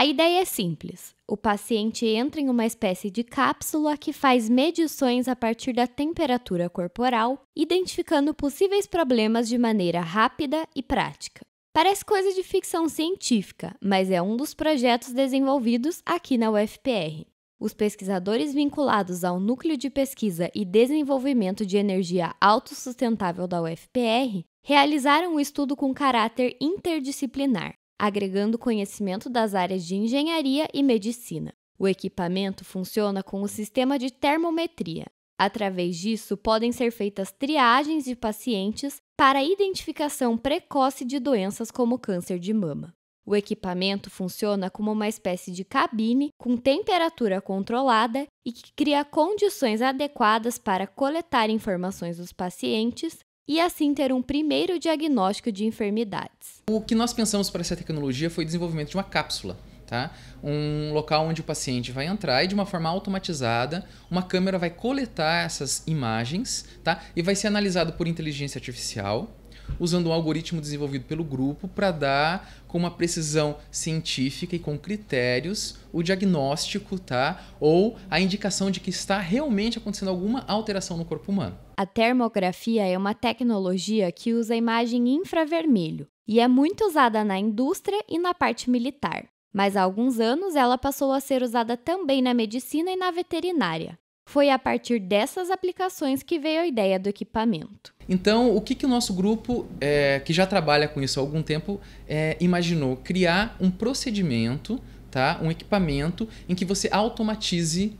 A ideia é simples. O paciente entra em uma espécie de cápsula que faz medições a partir da temperatura corporal, identificando possíveis problemas de maneira rápida e prática. Parece coisa de ficção científica, mas é um dos projetos desenvolvidos aqui na UFPR. Os pesquisadores vinculados ao Núcleo de Pesquisa e Desenvolvimento de Energia Autossustentável da UFPR realizaram um estudo com caráter interdisciplinar, agregando conhecimento das áreas de engenharia e medicina. O equipamento funciona com o sistema de termometria. Através disso, podem ser feitas triagens de pacientes para identificação precoce de doenças como câncer de mama. O equipamento funciona como uma espécie de cabine com temperatura controlada e que cria condições adequadas para coletar informações dos pacientes, e assim ter um primeiro diagnóstico de enfermidades. O que nós pensamos para essa tecnologia foi o desenvolvimento de uma cápsula, tá? Um local onde o paciente vai entrar e de uma forma automatizada, uma câmera vai coletar essas imagens, tá? E vai ser analisado por inteligência artificial usando um algoritmo desenvolvido pelo grupo para dar com uma precisão científica e com critérios o diagnóstico, tá? Ou a indicação de que está realmente acontecendo alguma alteração no corpo humano. A termografia é uma tecnologia que usa imagem infravermelho e é muito usada na indústria e na parte militar. Mas há alguns anos ela passou a ser usada também na medicina e na veterinária. Foi a partir dessas aplicações que veio a ideia do equipamento. Então, o que, que o nosso grupo, é, que já trabalha com isso há algum tempo, é, imaginou? Criar um procedimento, tá? um equipamento em que você automatize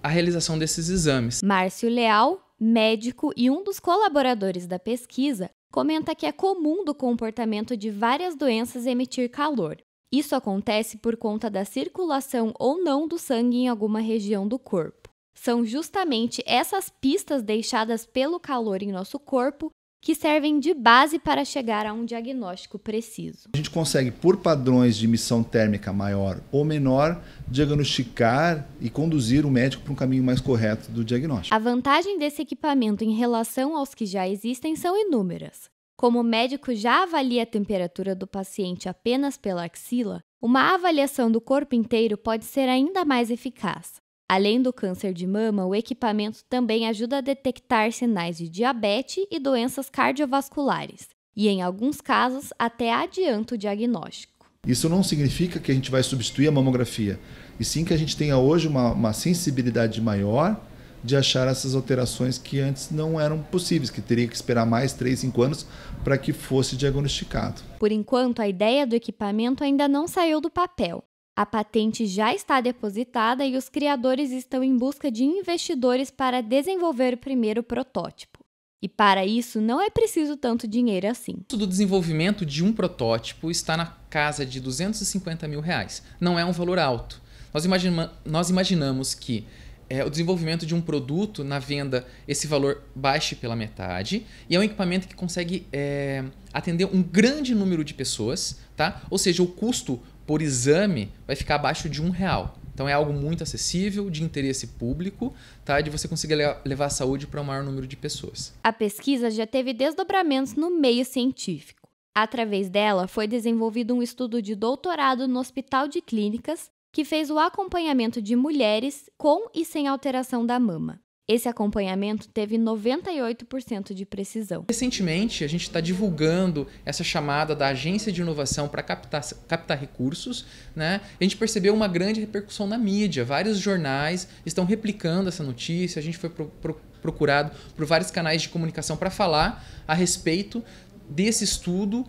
a realização desses exames. Márcio Leal, médico e um dos colaboradores da pesquisa, comenta que é comum do comportamento de várias doenças emitir calor. Isso acontece por conta da circulação ou não do sangue em alguma região do corpo. São justamente essas pistas deixadas pelo calor em nosso corpo que servem de base para chegar a um diagnóstico preciso. A gente consegue, por padrões de emissão térmica maior ou menor, diagnosticar e conduzir o médico para um caminho mais correto do diagnóstico. A vantagem desse equipamento em relação aos que já existem são inúmeras. Como o médico já avalia a temperatura do paciente apenas pela axila, uma avaliação do corpo inteiro pode ser ainda mais eficaz. Além do câncer de mama, o equipamento também ajuda a detectar sinais de diabetes e doenças cardiovasculares, e em alguns casos até adianta o diagnóstico. Isso não significa que a gente vai substituir a mamografia, e sim que a gente tenha hoje uma, uma sensibilidade maior de achar essas alterações que antes não eram possíveis, que teria que esperar mais 3, 5 anos para que fosse diagnosticado. Por enquanto, a ideia do equipamento ainda não saiu do papel. A patente já está depositada e os criadores estão em busca de investidores para desenvolver o primeiro protótipo. E para isso não é preciso tanto dinheiro assim. O custo do desenvolvimento de um protótipo está na casa de 250 mil reais. Não é um valor alto. Nós, imagina nós imaginamos que é, o desenvolvimento de um produto na venda, esse valor baixe pela metade. E é um equipamento que consegue é, atender um grande número de pessoas, tá? Ou seja, o custo por exame vai ficar abaixo de um real. Então é algo muito acessível, de interesse público, tá? De você conseguir levar a saúde para o um maior número de pessoas. A pesquisa já teve desdobramentos no meio científico. Através dela, foi desenvolvido um estudo de doutorado no Hospital de Clínicas que fez o acompanhamento de mulheres com e sem alteração da mama. Esse acompanhamento teve 98% de precisão. Recentemente, a gente está divulgando essa chamada da agência de inovação para captar, captar recursos. Né? A gente percebeu uma grande repercussão na mídia. Vários jornais estão replicando essa notícia. A gente foi pro, pro, procurado por vários canais de comunicação para falar a respeito desse estudo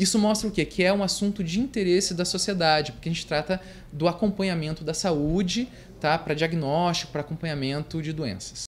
isso mostra o quê? Que é um assunto de interesse da sociedade, porque a gente trata do acompanhamento da saúde, tá? Para diagnóstico, para acompanhamento de doenças.